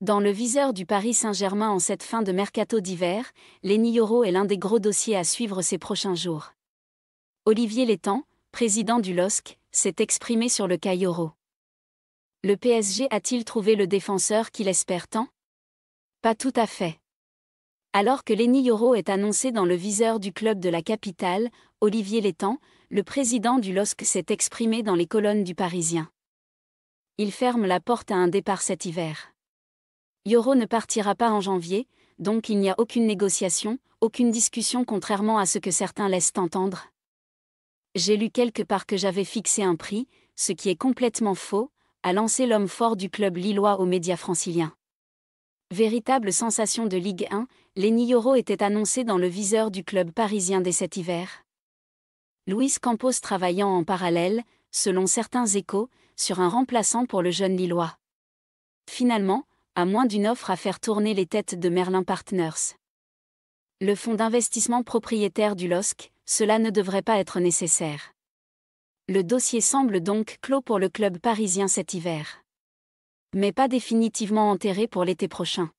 Dans le viseur du Paris Saint-Germain en cette fin de mercato d'hiver, Lenny Yoro est l'un des gros dossiers à suivre ces prochains jours. Olivier Létang, président du LOSC, s'est exprimé sur le cas Le PSG a-t-il trouvé le défenseur qu'il espère tant Pas tout à fait. Alors que Lenny Yoro est annoncé dans le viseur du club de la capitale, Olivier Létang, le président du LOSC s'est exprimé dans les colonnes du Parisien. Il ferme la porte à un départ cet hiver. Yoro ne partira pas en janvier, donc il n'y a aucune négociation, aucune discussion contrairement à ce que certains laissent entendre. J'ai lu quelque part que j'avais fixé un prix, ce qui est complètement faux, a lancé l'homme fort du club lillois aux médias franciliens. Véritable sensation de Ligue 1, Lenny Yoro était annoncé dans le viseur du club parisien dès cet hiver. Luis Campos travaillant en parallèle, selon certains échos, sur un remplaçant pour le jeune Lillois. Finalement, à moins d'une offre à faire tourner les têtes de Merlin Partners. Le fonds d'investissement propriétaire du LOSC, cela ne devrait pas être nécessaire. Le dossier semble donc clos pour le club parisien cet hiver. Mais pas définitivement enterré pour l'été prochain.